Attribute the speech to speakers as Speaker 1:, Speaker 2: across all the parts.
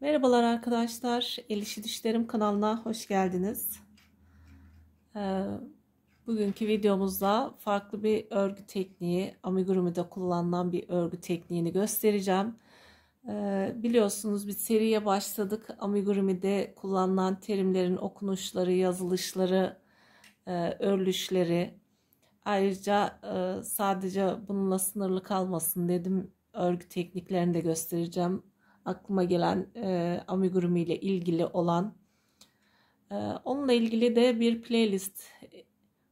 Speaker 1: Merhabalar arkadaşlar. El Dişlerim kanalına hoş geldiniz. Ee, bugünkü videomuzda farklı bir örgü tekniği, amigurumi'de kullanılan bir örgü tekniğini göstereceğim. Ee, biliyorsunuz bir seriye başladık. Amigurumi'de kullanılan terimlerin okunuşları, yazılışları, e, örülüşleri. Ayrıca e, sadece bununla sınırlı kalmasın dedim. Örgü tekniklerini de göstereceğim aklıma gelen e, amigurumi ile ilgili olan. E, onunla ilgili de bir playlist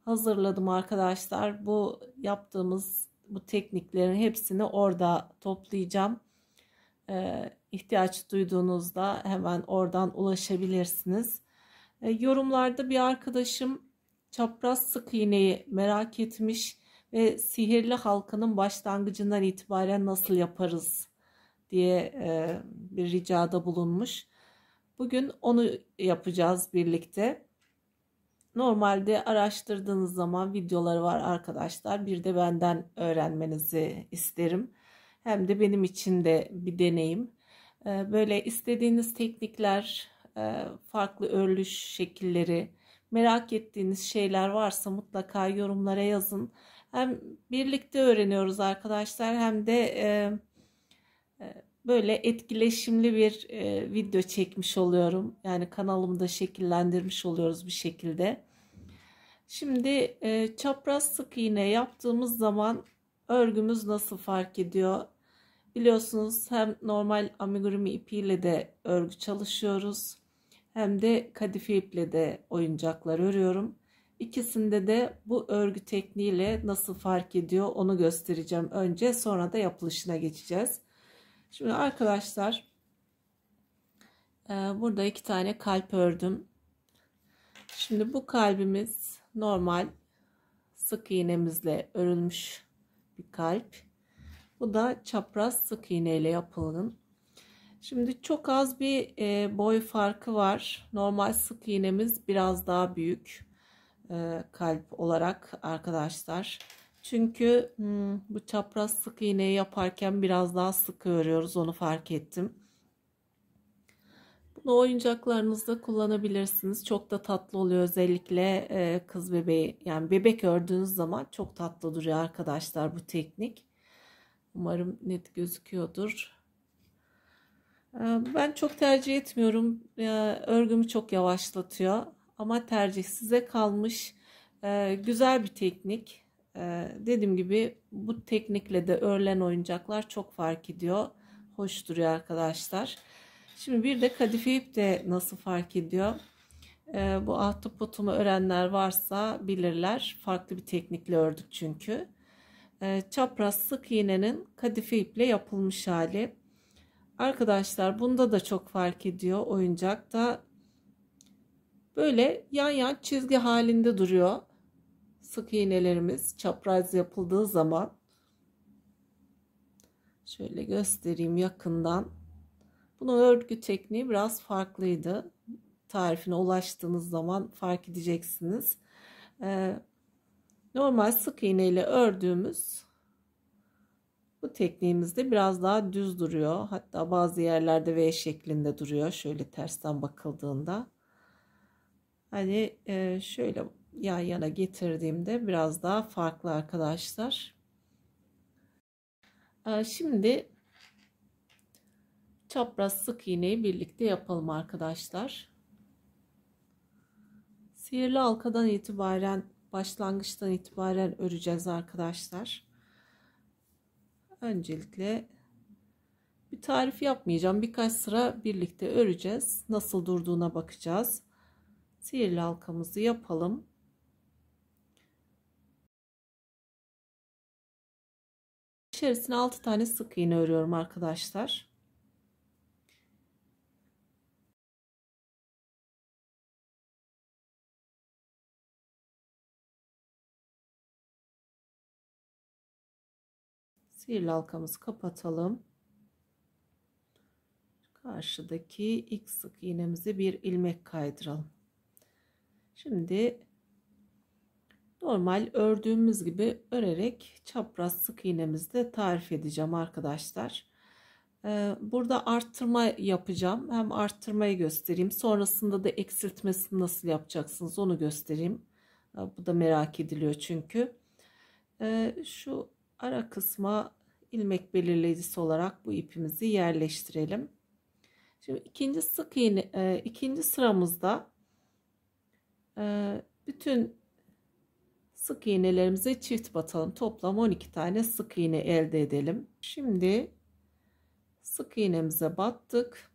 Speaker 1: hazırladım arkadaşlar. Bu yaptığımız bu tekniklerin hepsini orada toplayacağım. E, ihtiyaç duyduğunuzda hemen oradan ulaşabilirsiniz. E, yorumlarda bir arkadaşım çapraz sık iğneyi merak etmiş ve sihirli halkanın başlangıcından itibaren nasıl yaparız diye e, bir ricada bulunmuş. Bugün onu yapacağız birlikte. Normalde araştırdığınız zaman videoları var arkadaşlar. Bir de benden öğrenmenizi isterim. Hem de benim için de bir deneyim. E, böyle istediğiniz teknikler, e, farklı örülüş şekilleri, merak ettiğiniz şeyler varsa mutlaka yorumlara yazın. Hem birlikte öğreniyoruz arkadaşlar hem de e, böyle etkileşimli bir e, video çekmiş oluyorum. Yani kanalımı da şekillendirmiş oluyoruz bir şekilde. Şimdi e, çapraz sık iğne yaptığımız zaman örgümüz nasıl fark ediyor? Biliyorsunuz hem normal amigurumi ipiyle de örgü çalışıyoruz. Hem de kadife iple de oyuncaklar örüyorum. İkisinde de bu örgü tekniğiyle nasıl fark ediyor onu göstereceğim önce sonra da yapılışına geçeceğiz. Şimdi arkadaşlar e, burada iki tane kalp ördüm. Şimdi bu kalbimiz normal sık iğnemizle örülmüş bir kalp. Bu da çapraz sık iğne ile yapılanın. Şimdi çok az bir e, boy farkı var. Normal sık iğnemiz biraz daha büyük e, kalp olarak arkadaşlar. Çünkü hmm, bu çapraz sık iğneyi yaparken biraz daha sıkı örüyoruz onu fark ettim. Bunu oyuncaklarınızda kullanabilirsiniz. Çok da tatlı oluyor özellikle e, kız bebeği yani bebek ördüğünüz zaman çok tatlı duruyor arkadaşlar bu teknik. Umarım net gözüküyordur. E, ben çok tercih etmiyorum. E, örgümü çok yavaşlatıyor. Ama tercih size kalmış. E, güzel bir teknik. Ee, dediğim gibi bu teknikle de örlen oyuncaklar çok fark ediyor. Hoş duruyor arkadaşlar. Şimdi bir de kadife ip de nasıl fark ediyor? Ee, bu ahtapotumu örenler varsa bilirler. Farklı bir teknikle ördük çünkü. Ee, çapraz sık iğnenin kadife iple yapılmış hali. Arkadaşlar bunda da çok fark ediyor oyuncak da. Böyle yan yan çizgi halinde duruyor sık iğnelerimiz çapraz yapıldığı zaman şöyle göstereyim yakından. Bunun örgü tekniği biraz farklıydı. Tarifine ulaştığınız zaman fark edeceksiniz. Ee, normal sık iğne ile ördüğümüz bu tekniğimizde biraz daha düz duruyor. Hatta bazı yerlerde V şeklinde duruyor. Şöyle tersten bakıldığında. Hani e, şöyle yan yana getirdiğimde biraz daha farklı arkadaşlar. Ee, şimdi çapraz sık iğneyi birlikte yapalım arkadaşlar. Sihirli halkadan itibaren başlangıçtan itibaren öreceğiz arkadaşlar. Öncelikle bir tarif yapmayacağım. Birkaç sıra birlikte öreceğiz. Nasıl durduğuna bakacağız. Sihirli halkamızı yapalım. içerisine 6 tane sık iğne örüyorum arkadaşlar. Sihirli halkamızı kapatalım. Karşıdaki ilk sık iğnemizi bir ilmek kaydıralım. Şimdi normal ördüğümüz gibi örerek çapraz sık iğnemizde tarif edeceğim arkadaşlar. Ee, burada arttırma yapacağım. Hem arttırmayı göstereyim. Sonrasında da eksiltmesini nasıl yapacaksınız onu göstereyim. Ee, bu da merak ediliyor çünkü. Ee, şu ara kısma ilmek belirleyicisi olarak bu ipimizi yerleştirelim. Şimdi ikinci sık iğne e, ikinci sıramızda e, bütün sık iğnelerimize çift batalım. Toplam 12 tane sık iğne elde edelim. Şimdi sık iğnemize battık.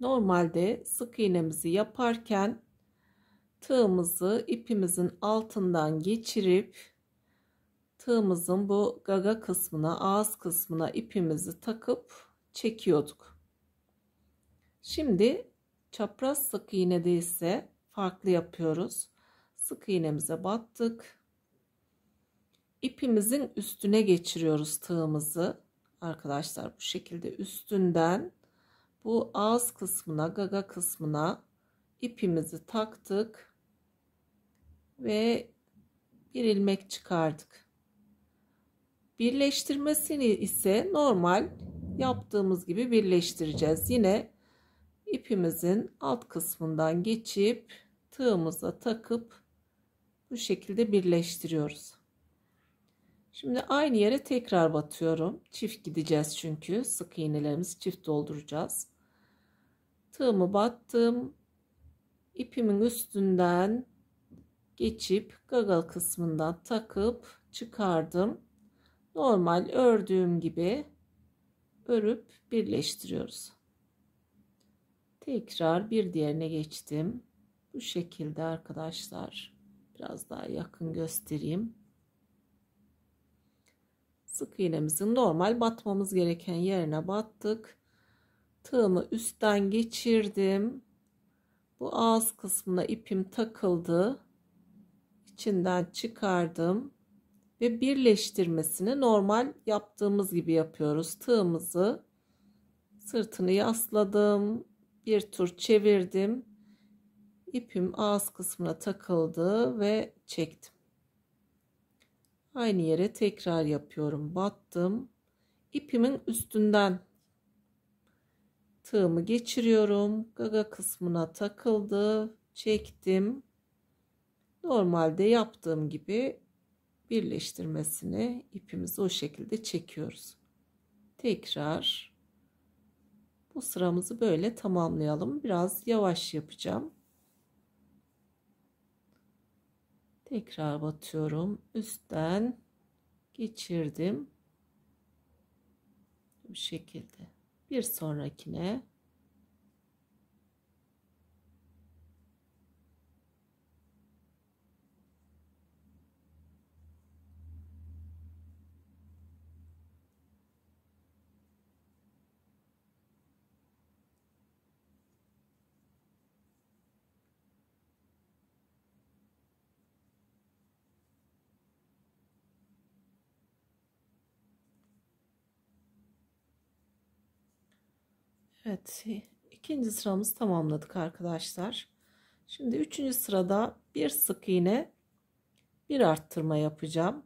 Speaker 1: Normalde sık iğnemizi yaparken tığımızı ipimizin altından geçirip tığımızın bu gaga kısmına, ağız kısmına ipimizi takıp çekiyorduk. Şimdi çapraz sık iğnede ise farklı yapıyoruz sık iğnemize battık ipimizin üstüne geçiriyoruz tığımızı arkadaşlar bu şekilde üstünden bu ağız kısmına gaga kısmına ipimizi taktık ve bir ilmek çıkardık birleştirmesini ise normal yaptığımız gibi birleştireceğiz yine ipimizin alt kısmından geçip tığımıza takıp bu şekilde birleştiriyoruz. Şimdi aynı yere tekrar batıyorum. Çift gideceğiz çünkü sık iğnelerimizi çift dolduracağız. Tığımı battım. İpimin üstünden geçip gagal kısmından takıp çıkardım. Normal ördüğüm gibi örüp birleştiriyoruz. Tekrar bir diğerine geçtim. Bu şekilde arkadaşlar. Biraz daha yakın göstereyim. Sık iğnemizin normal batmamız gereken yerine battık. Tığımı üstten geçirdim. Bu ağız kısmına ipim takıldı. İçinden çıkardım ve birleştirmesini normal yaptığımız gibi yapıyoruz. Tığımızı sırtını yasladım. Bir tur çevirdim ipim ağız kısmına takıldı ve çektim. Aynı yere tekrar yapıyorum. Battım. İpimin üstünden tığımı geçiriyorum. Gaga kısmına takıldı. Çektim. Normalde yaptığım gibi birleştirmesini ipimizi o şekilde çekiyoruz. Tekrar bu sıramızı böyle tamamlayalım. Biraz yavaş yapacağım. Tekrar batıyorum. Üstten geçirdim. Bu şekilde. Bir sonrakine Evet ikinci sıramızı tamamladık arkadaşlar. Şimdi üçüncü sırada bir sık iğne bir arttırma yapacağım.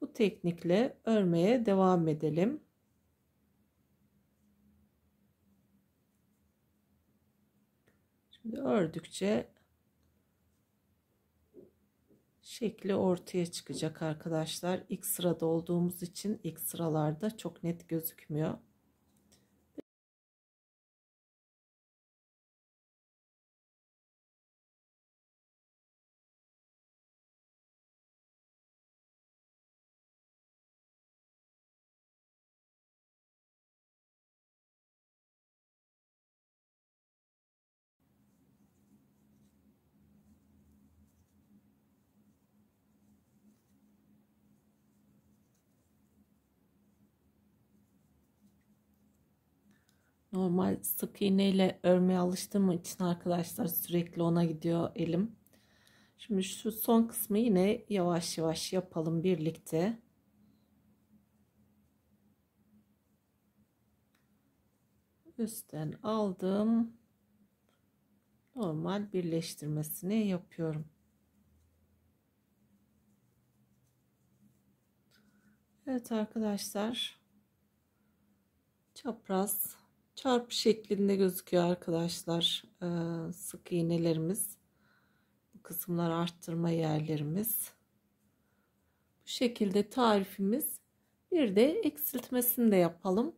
Speaker 1: Bu teknikle örmeye devam edelim. Şimdi ördükçe şekli ortaya çıkacak arkadaşlar. İlk sırada olduğumuz için ilk sıralarda çok net gözükmüyor. Normal sık iğneyle örmeye alıştığım için arkadaşlar sürekli ona gidiyor elim. Şimdi şu son kısmı yine yavaş yavaş yapalım birlikte. Üstten aldım. Normal birleştirmesini yapıyorum. Evet arkadaşlar. Çapraz çarpı şeklinde gözüküyor arkadaşlar e, sık iğnelerimiz bu kısımlar arttırma yerlerimiz bu şekilde tarifimiz bir de eksiltmesini de yapalım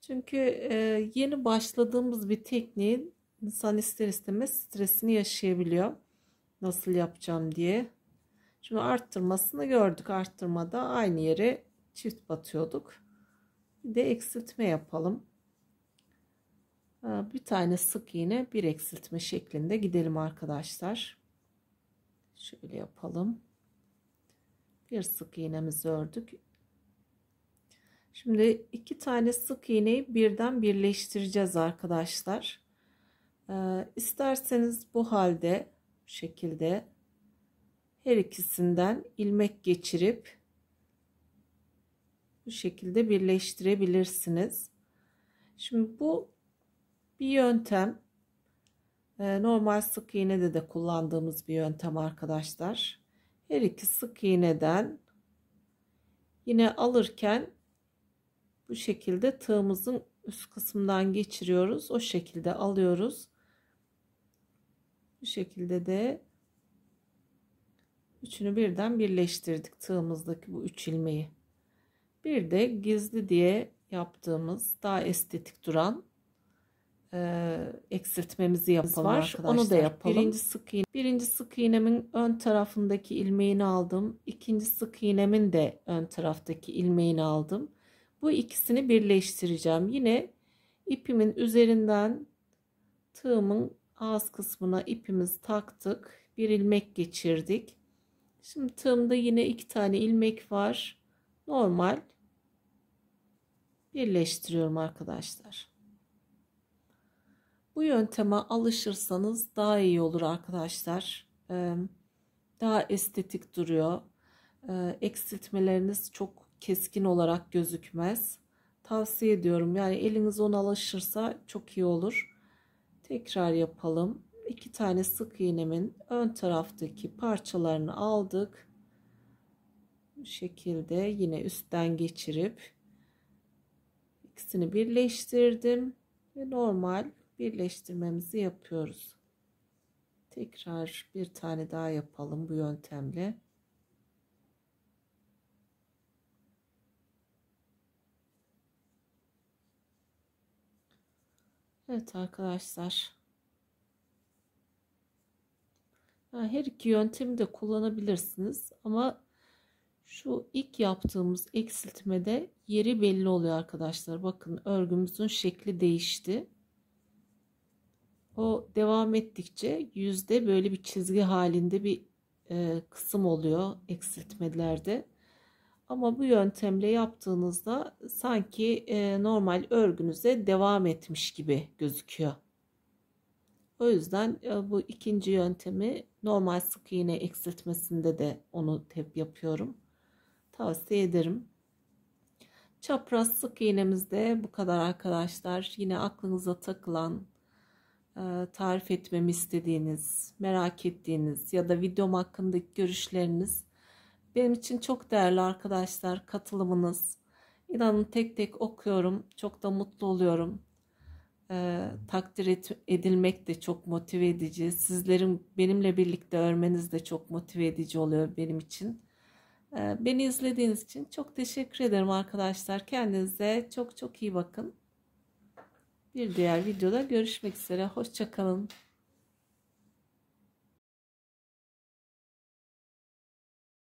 Speaker 1: çünkü e, yeni başladığımız bir tekniğin insan ister istemez stresini yaşayabiliyor nasıl yapacağım diye şimdi arttırmasını gördük arttırmada aynı yere çift batıyorduk bir de eksiltme yapalım ee, bir tane sık iğne bir eksiltme şeklinde gidelim arkadaşlar şöyle yapalım bir sık iğnemizi ördük şimdi iki tane sık iğneyi birden birleştireceğiz arkadaşlar ee, isterseniz bu halde bu şekilde her ikisinden ilmek geçirip bu şekilde birleştirebilirsiniz şimdi bu bir yöntem e, normal sık iğnede de kullandığımız bir yöntem arkadaşlar. Her iki sık iğneden yine alırken bu şekilde tığımızın üst kısmından geçiriyoruz. O şekilde alıyoruz. Bu şekilde de üçünü birden birleştirdik tığımızdaki bu üç ilmeği. Bir de gizli diye yaptığımız daha estetik duran e, eksiltmemizi yapalım var. arkadaşlar. Onu da yapalım. Birinci sık iğne, birinci sık iğnemin ön tarafındaki ilmeğini aldım. İkinci sık iğnemin de ön taraftaki ilmeğini aldım. Bu ikisini birleştireceğim. Yine ipimin üzerinden tığımın ağız kısmına ipimiz taktık. Bir ilmek geçirdik. Şimdi tığımda yine iki tane ilmek var. Normal birleştiriyorum arkadaşlar. Bu yönteme alışırsanız daha iyi olur arkadaşlar. daha estetik duruyor. eksiltmeleriniz çok keskin olarak gözükmez. Tavsiye ediyorum. Yani eliniz ona alışırsa çok iyi olur. Tekrar yapalım. İki tane sık iğnemin ön taraftaki parçalarını aldık. Bu şekilde yine üstten geçirip ikisini birleştirdim ve normal birleştirmemizi yapıyoruz. Tekrar bir tane daha yapalım bu yöntemle. Evet arkadaşlar. Her iki yöntemi de kullanabilirsiniz ama şu ilk yaptığımız eksiltmede yeri belli oluyor arkadaşlar. Bakın örgümüzün şekli değişti. O devam ettikçe yüzde böyle bir çizgi halinde bir e, kısım oluyor eksiltmelerde. Ama bu yöntemle yaptığınızda sanki e, normal örgünüze devam etmiş gibi gözüküyor. O yüzden e, bu ikinci yöntemi normal sık iğne eksiltmesinde de onu tep yapıyorum. Tavsiye ederim. Çapraz sık iğnemizde bu kadar arkadaşlar. Yine aklınıza takılan e, tarif etmemi istediğiniz, merak ettiğiniz ya da videom hakkındaki görüşleriniz benim için çok değerli arkadaşlar katılımınız. İnanın tek tek okuyorum. Çok da mutlu oluyorum. Ee, takdir et, edilmek de çok motive edici. Sizlerin benimle birlikte örmeniz de çok motive edici oluyor benim için. Ee, beni izlediğiniz için çok teşekkür ederim arkadaşlar. Kendinize çok çok iyi bakın. Bir diğer videoda görüşmek üzere. Hoşçakalın.